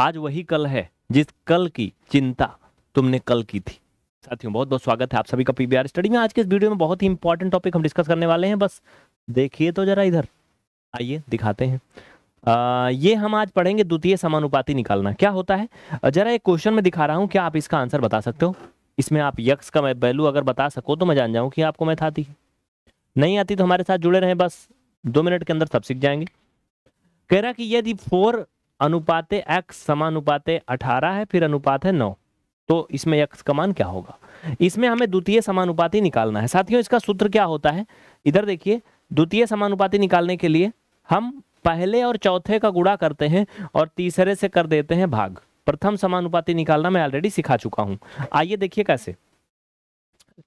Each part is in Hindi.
आज वही कल है जिस कल की चिंता तुमने कल की थी साथियों बहुत बहुत स्वागत है आप सभी का पीबीआर स्टडी में आज के इस वीडियो में बहुत ही इंपॉर्टेंट टॉपिक हम डिस्कस करने वाले हैं बस देखिए तो जरा इधर आइए दिखाते हैं आ, ये हम आज पढ़ेंगे द्वितीय समानुपाती निकालना क्या होता है जरा एक क्वेश्चन में दिखा रहा हूँ क्या आप इसका आंसर बता सकते हो इसमें आप यक्स का वैल्यू अगर बता सको तो मैं जान जाऊँ कि आपको मैथ आती है नहीं आती तो हमारे साथ जुड़े रहें बस दो मिनट के अंदर सब सीख जाएंगे कह रहा कि यदि फोर अनुपात एक्स समानुपाते अठारह है फिर अनुपात है नौ तो इसमें यक्स का मान क्या होगा इसमें हमें द्वितीय समानुपाती निकालना है साथियों इसका सूत्र क्या होता है इधर देखिए द्वितीय समानुपाती निकालने के लिए हम पहले और चौथे का गुड़ा करते हैं और तीसरे से कर देते हैं भाग प्रथम समानुपाती निकालना मैं ऑलरेडी सिखा चुका हूं आइए देखिए कैसे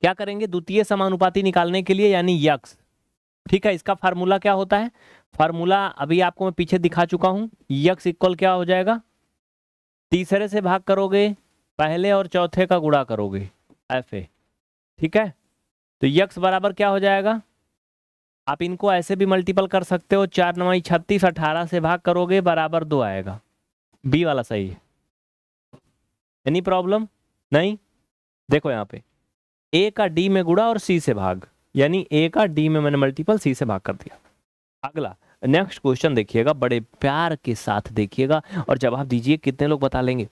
क्या करेंगे द्वितीय समानुपाती निकालने के लिए यानी यक्ष ठीक है इसका फार्मूला क्या होता है फार्मूला अभी आपको मैं पीछे दिखा चुका हूँ यक्स इक्वल क्या हो जाएगा तीसरे से भाग करोगे पहले और चौथे का गुड़ा करोगे एफ ए ठीक है तो यक्स बराबर क्या हो जाएगा आप इनको ऐसे भी मल्टीपल कर सकते हो चार नवाई छत्तीस अठारह से भाग करोगे बराबर दो आएगा बी वाला सही है एनी प्रॉब्लम नहीं देखो यहाँ पे ए का डी में गुड़ा और सी से भाग यानी ए का डी में मैंने मल्टीपल सी से भाग कर दिया अगला नेक्स्ट क्वेश्चन देखिएगा बड़े प्यार के साथ देखिएगा और जवाब दीजिए कितने लोग बता लेंगे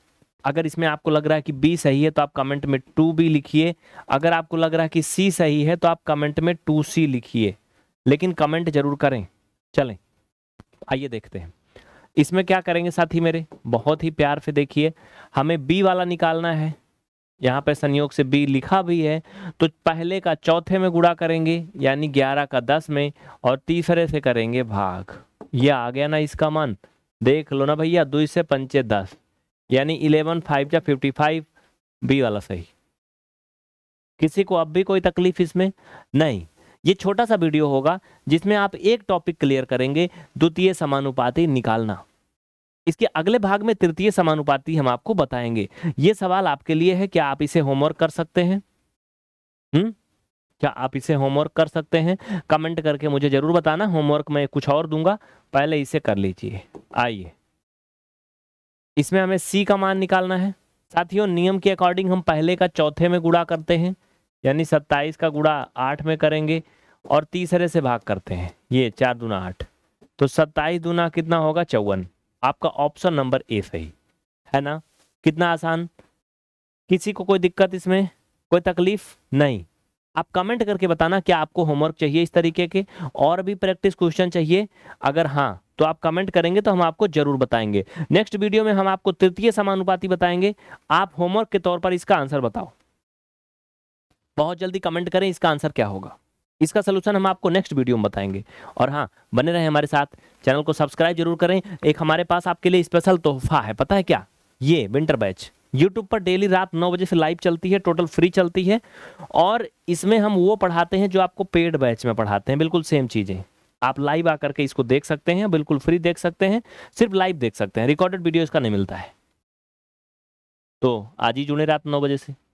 अगर इसमें आपको लग रहा है कि बी सही है तो आप कमेंट में टू बी लिखिए अगर आपको लग रहा है कि सी सही है तो आप कमेंट में टू सी लिखिए लेकिन कमेंट जरूर करें चलें आइए देखते हैं इसमें क्या करेंगे साथी मेरे बहुत ही प्यार से देखिए हमें बी वाला निकालना है यहाँ पे संयोग से बी लिखा भी है तो पहले का चौथे में गुड़ा करेंगे यानी ग्यारह का दस में और तीसरे से करेंगे भाग ये आ गया ना इसका मन देख लो ना भैया दो से पंचे दस यानी इलेवन फाइव या फिफ्टी फाइव बी वाला सही किसी को अब भी कोई तकलीफ इसमें नहीं ये छोटा सा वीडियो होगा जिसमें आप एक टॉपिक क्लियर करेंगे द्वितीय समानुपाति निकालना इसके अगले भाग में तृतीय समानुपाती हम आपको बताएंगे ये सवाल आपके लिए है क्या आप इसे होमवर्क कर सकते हैं हम्म क्या आप इसे होमवर्क कर सकते हैं कमेंट करके मुझे जरूर बताना होमवर्क में कुछ और दूंगा पहले इसे कर लीजिए आइए इसमें हमें सी का मान निकालना है साथियों नियम के अकॉर्डिंग हम पहले का चौथे में गुड़ा करते हैं यानी सत्ताईस का गुड़ा आठ में करेंगे और तीसरे से भाग करते हैं ये चार दूना आठ तो सत्ताईस दूना कितना होगा चौवन आपका ऑप्शन नंबर ए सही है ना कितना आसान किसी को कोई दिक्कत इसमें कोई तकलीफ नहीं आप कमेंट करके बताना क्या आपको होमवर्क चाहिए इस तरीके के और भी प्रैक्टिस क्वेश्चन चाहिए अगर हाँ तो आप कमेंट करेंगे तो हम आपको जरूर बताएंगे नेक्स्ट वीडियो में हम आपको तृतीय समानुपाति बताएंगे आप होमवर्क के तौर पर इसका आंसर बताओ बहुत जल्दी कमेंट करें इसका आंसर क्या होगा इसका सलूशन हम आपको नेक्स्ट वीडियो में बताएंगे और हाँ बने रहें हमारे साथ चैनल को सब्सक्राइब जरूर करें एक हमारे पास आपके लिए स्पेशल तोहफा है पता है क्या ये विंटर बैच यूट्यूब पर डेली रात नौ बजे से लाइव चलती है टोटल फ्री चलती है और इसमें हम वो पढ़ाते हैं जो आपको पेड बैच में पढ़ाते हैं बिल्कुल सेम चीज़ें आप लाइव आकर के इसको देख सकते हैं बिल्कुल फ्री देख सकते हैं सिर्फ लाइव देख सकते हैं रिकॉर्डेड वीडियो इसका नहीं मिलता है तो आज ही जुड़े रात नौ बजे से